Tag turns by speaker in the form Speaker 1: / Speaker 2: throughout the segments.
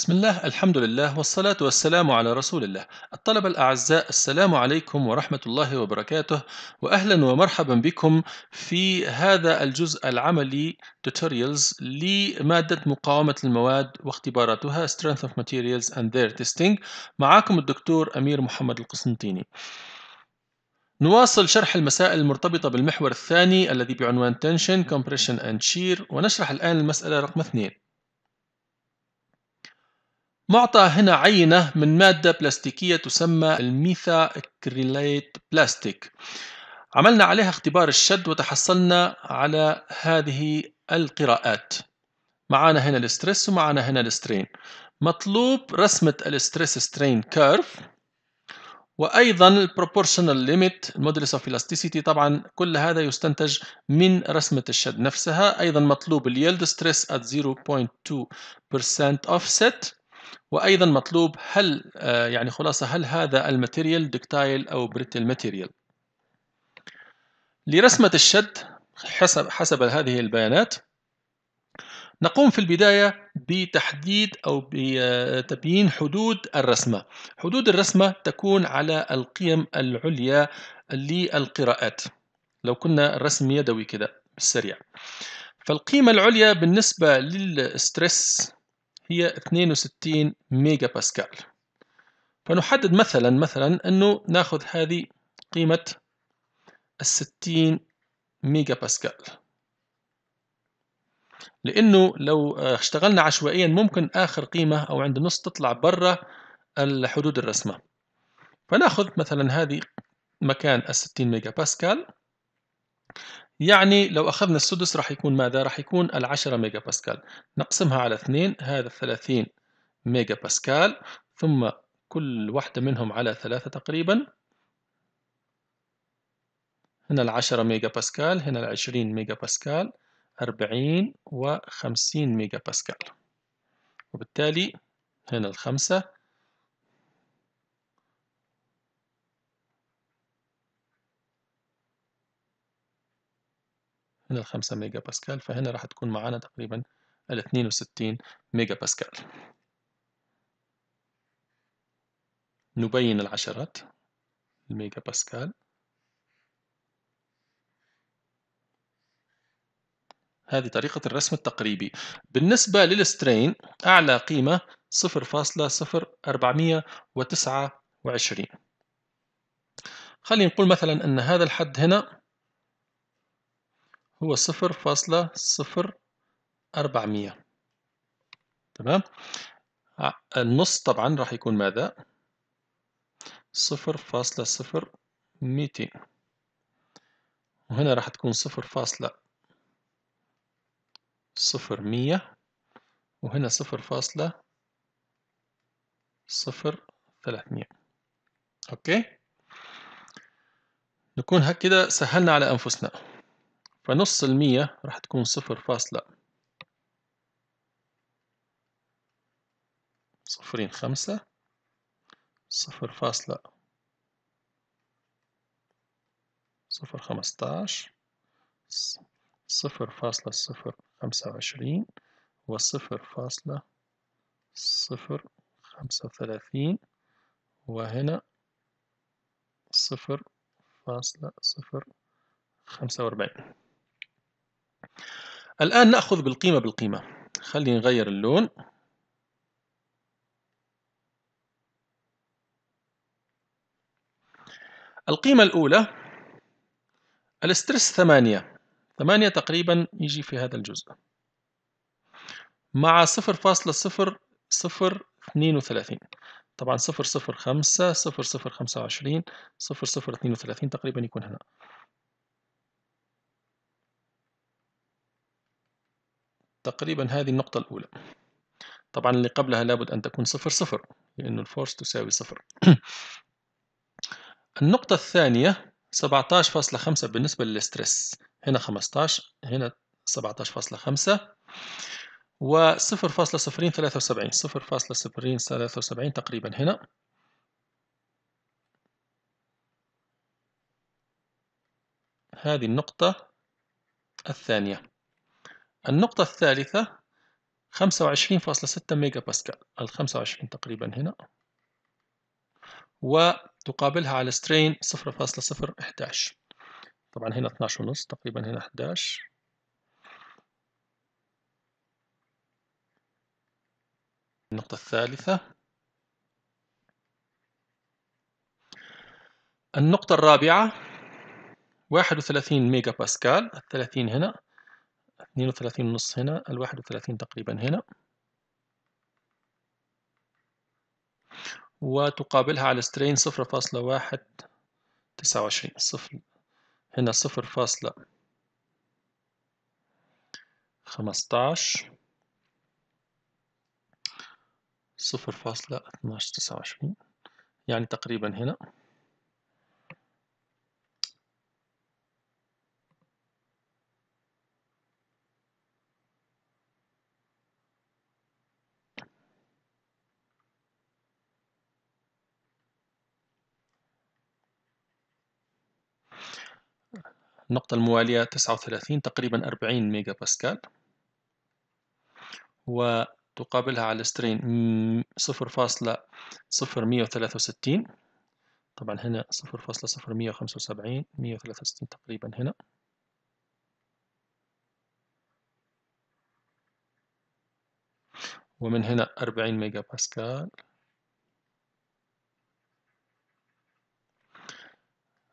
Speaker 1: بسم الله الحمد لله والصلاة والسلام على رسول الله الطلبة الأعزاء السلام عليكم ورحمة الله وبركاته وأهلا ومرحبا بكم في هذا الجزء العملي tutorials لمادة مقاومة المواد واختباراتها Strength of Materials and Their Testing معكم الدكتور أمير محمد القسنطيني نواصل شرح المسائل المرتبطة بالمحور الثاني الذي بعنوان Tension, Compression and Shear ونشرح الآن المسألة رقم 2 معطى هنا عينة من مادة بلاستيكية تسمى الميثا كريليت بلاستيك عملنا عليها اختبار الشد وتحصلنا على هذه القراءات معانا هنا الاسترس ومعانا هنا السترين مطلوب رسمة الاسترس سترين كيرف وايضا البروبورشنال ليميت المودلس اوف الاستيسيتي طبعا كل هذا يستنتج من رسمه الشد نفسها ايضا مطلوب اليلد ستريس at 0.2% offset وايضا مطلوب هل آه، يعني خلاصه هل هذا الماتيريال دكتايل او بريتل ماتيريال لرسمه الشد حسب حسب هذه البيانات نقوم في البداية بتحديد أو بتبيين آه، حدود الرسمة حدود الرسمة تكون على القيم العليا للقراءات لو كنا الرسم يدوي كده بالسريع فالقيمة العليا بالنسبة للستريس هي 62 ميجا باسكال فنحدد مثلا مثلا أنه ناخذ هذه قيمة الستين ميجا باسكال لأنه لو اشتغلنا عشوائيا ممكن آخر قيمة أو عند النص تطلع برا الحدود الرسمة فناخذ مثلا هذه مكان الستين ميجا باسكال يعني لو أخذنا السدس راح يكون ماذا؟ راح يكون العشرة ميجا باسكال نقسمها على اثنين هذا ثلاثين ميجا باسكال ثم كل واحدة منهم على ثلاثة تقريبا هنا العشرة ميجا باسكال هنا العشرين ميجا باسكال أربعين وخمسين ميجا باسكال وبالتالي هنا الخمسة هنا ال 5 ميجا باسكال فهنا راح تكون معانا تقريبا ال 62 ميجا باسكال نبين العشرات الميجا باسكال هذه طريقة الرسم التقريبي بالنسبة للسترين أعلى قيمة 0.0429 خلينا نقول مثلا أن هذا الحد هنا هو صفر فاصلة صفر أربعمية تمام النص طبعا راح يكون ماذا صفر فاصلة صفر ميتين وهنا راح تكون صفر فاصلة صفر مية وهنا صفر فاصلة صفر ثلاثمية أوكي نكون هكذا سهلنا على أنفسنا فنص المية راح تكون صفر فاصلة صفرين خمسة صفر فاصلة صفر خمستاش صفر فاصلة صفر خمسة وعشرين وصفر فاصلة صفر خمسة وثلاثين وهنا صفر فاصلة صفر خمسة وأربعين الآن نأخذ بالقيمة بالقيمة خلي نغير اللون القيمة الأولى الاسترس ثمانية ثمانية تقريبا يجي في هذا الجزء مع صفر فاصلة صفر صفر اثنين وثلاثين طبعا صفر صفر خمسة صفر صفر خمسة وعشرين صفر صفر اثنين وثلاثين تقريبا يكون هنا تقريبا هذه النقطة الأولى طبعا اللي قبلها لابد أن تكون صفر صفر لأن الفورس تساوي صفر النقطة الثانية 17.5 بالنسبة للستريس هنا 15 هنا 17.5 و 0.073 0.073 تقريبا هنا هذه النقطة الثانية النقطة الثالثة 25.6 ميجا باسكال ال 25 تقريبا هنا وتقابلها على سترين 0.011 طبعا هنا 12 ونص تقريبا هنا 11 النقطة الثالثة النقطة الرابعة 31 ميجا باسكال ال 30 هنا وثلاثين ونص هنا الواحد وثلاثين تقريبا هنا وتقابلها على سترين صفر فاصلة واحد تسعة وعشرين صفر هنا صفر فاصلة خمستاش صفر فاصلة اتناش تسعة وعشرين يعني تقريبا هنا النقطة الموالية 39 تقريبا 40 ميجا باسكال وتقابلها على سترين 0.0163 طبعا هنا 0.0175 163 تقريبا هنا ومن هنا 40 ميجا باسكال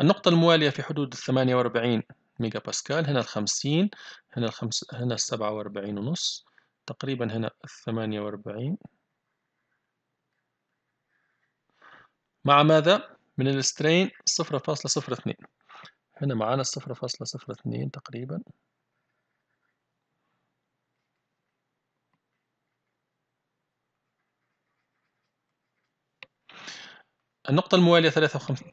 Speaker 1: النقطة الموالية في حدود الثمانية وأربعين ميجا باسكال هنا الخمسين هنا الخمس هنا السبعة وأربعين ونص تقريبا هنا الثمانية وأربعين مع ماذا؟ من السترين صفر فاصلة صفر اثنين هنا معانا صفر فاصلة صفر اثنين تقريبا النقطة الموالية ثلاثة وخمسين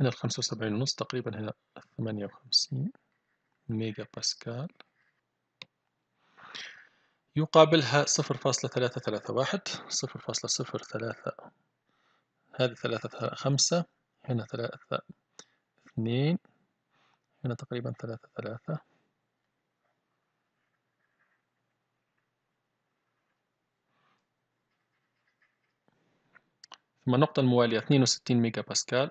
Speaker 1: هنا الخمسة وسبعين ونص تقريبا هنا ثمانية وخمسين ميجا باسكال يقابلها صفر فاصلة ثلاثة ثلاثة واحد صفر فاصلة صفر ثلاثة هذه ثلاثة خمسة هنا ثلاثة اثنين هنا تقريبا ثلاثة ثلاثة ثم النقطة الموالية اثنين وستين ميجا باسكال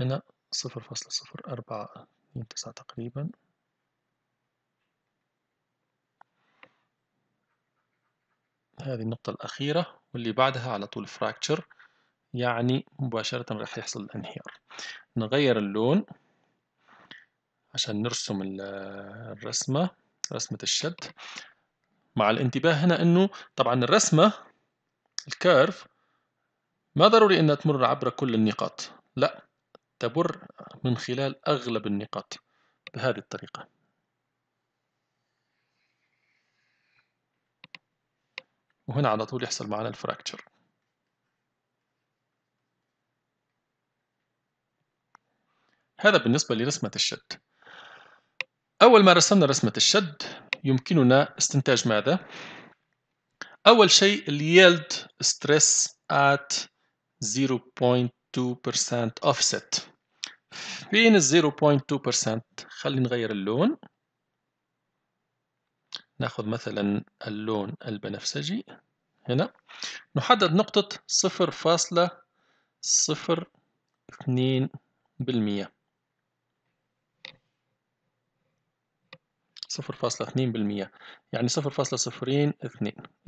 Speaker 1: هنا صفر فاصلة صفر أربعة اتنين تسعة تقريبا هذه النقطة الأخيرة واللي بعدها على طول فراكتشر يعني مباشرة راح يحصل الانهيار نغير اللون عشان نرسم الرسمة رسمة الشد مع الانتباه هنا انه طبعا الرسمة الكيرف ما ضروري انها تمر عبر كل النقاط لا تبر من خلال أغلب النقاط بهذه الطريقة وهنا على طول يحصل معنا الفراكتشر هذا بالنسبة لرسمة الشد أول ما رسمنا رسمة الشد يمكننا استنتاج ماذا؟ أول شيء yield stress at 0.2 0.2% offset فين ال 0.2% خلي نغير اللون ناخذ مثلا اللون البنفسجي هنا نحدد نقطة 0.02% 0.2% يعني 0.02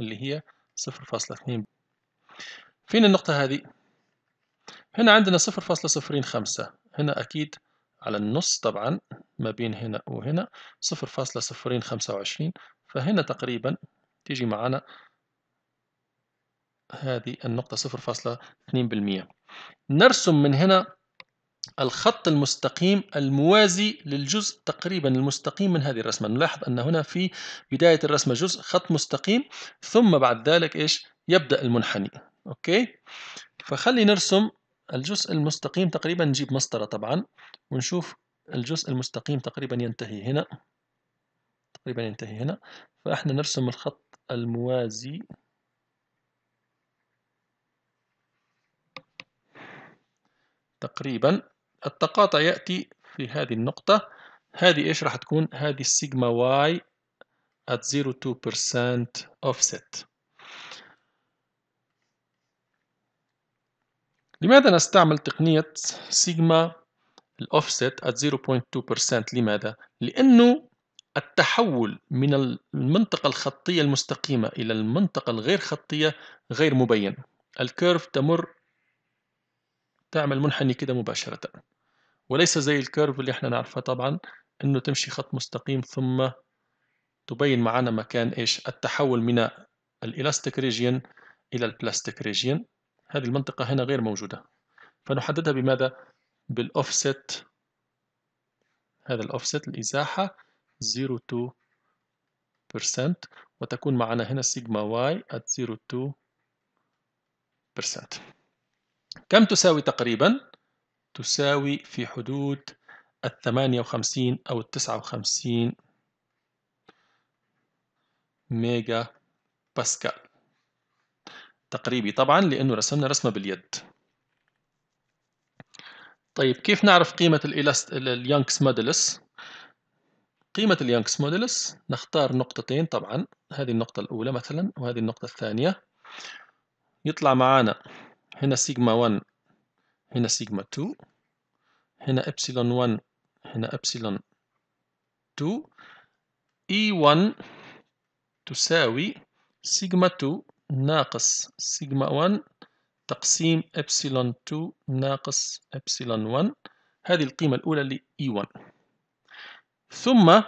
Speaker 1: اللي هي 0.2 فين النقطة هذه؟ هنا عندنا 0.05 هنا أكيد على النص طبعا ما بين هنا وهنا 0.025 فهنا تقريبا تيجي معانا هذه النقطة 0.2% نرسم من هنا الخط المستقيم الموازي للجزء تقريبا المستقيم من هذه الرسمة نلاحظ أن هنا في بداية الرسمة جزء خط مستقيم ثم بعد ذلك إيش يبدأ المنحني أوكي فخلي نرسم الجزء المستقيم تقريبا نجيب مسطرة طبعا ونشوف الجزء المستقيم تقريبا ينتهي هنا تقريبا ينتهي هنا فاحنا نرسم الخط الموازي تقريبا التقاطع يأتي في هذه النقطة هذه ايش راح تكون هذه السيجما واي at 0.2% offset لماذا نستعمل تقنية سيجما الأوفست at 0.2% لماذا؟ لأنه التحول من المنطقة الخطية المستقيمة إلى المنطقة الغير خطية غير مبين الكيرف تمر تعمل منحني كده مباشرة وليس زي الكيرف اللي احنا نعرفه طبعا انه تمشي خط مستقيم ثم تبين معنا مكان ايش التحول من الالاستيك ريجين الى البلاستيك ريجين هذه المنطقة هنا غير موجودة فنحددها بماذا؟ بالأوفست هذا الأوفست الإزاحة 0.2% وتكون معنا هنا سيجما واي at 0.2% كم تساوي تقريبا؟ تساوي في حدود ال 58 أو ال 59 ميجا باسكال تقريبي طبعا لأنه رسمنا رسمة باليد طيب كيف نعرف قيمة اليانكس مودلس قيمة اليانكس مودلس نختار نقطتين طبعا هذه النقطة الأولى مثلا وهذه النقطة الثانية يطلع معانا هنا سيجما 1 هنا سيجما 2 هنا إبسيلون 1 هنا إبسيلون 2 E1 تساوي سيجما 2 ناقص سيجما 1 تقسيم إبسلون 2 ناقص إبسلون 1 هذه القيمة الأولى لـ E1 ثم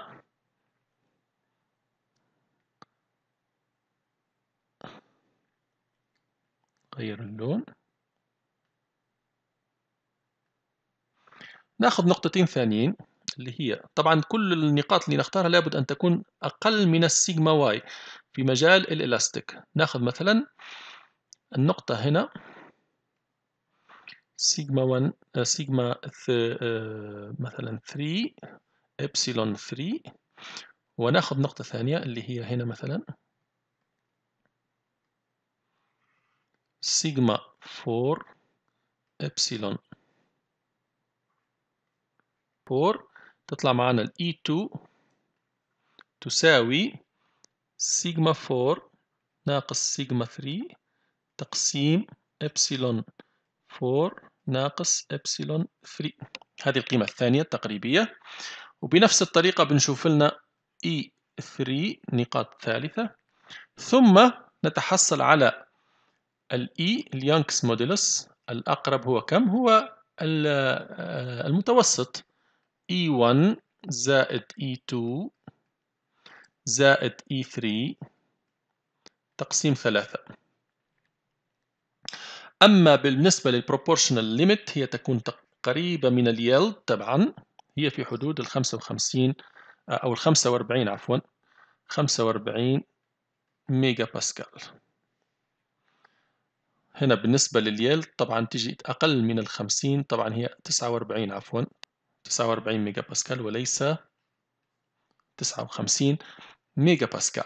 Speaker 1: غير اللون ناخذ نقطتين ثانيين اللي هي طبعا كل النقاط اللي نختارها لابد أن تكون أقل من السيجما واي في مجال الإلاستيك ناخذ مثلا النقطة هنا سيجما 1 آه، سيجما آه، مثلا 3 إبسيلون 3 وناخذ نقطة ثانية اللي هي هنا مثلا سيجما 4 إبسيلون 4 تطلع معنا الـ E2 تساوي سيجما 4 ناقص سيجما 3 تقسيم إبسيلون 4 ناقص إبسيلون 3 هذه القيمة الثانية التقريبية وبنفس الطريقة بنشوف لنا E 3 نقاط ثالثة ثم نتحصل على الإي اليانكس موديلوس الأقرب هو كم؟ هو آه، المتوسط E1 زائد E2 زائد E3 تقسيم ثلاثة أما بالنسبة للبروبورشنال ليميت هي تكون قريبة من اليلد طبعا هي في حدود ال 55 آه، أو ال 45 عفوا 45 ميجا باسكال هنا بالنسبة لليلد طبعا تجي أقل من ال 50 طبعا هي 49 عفوا 49 ميجا باسكال وليس 59 ميجا باسكال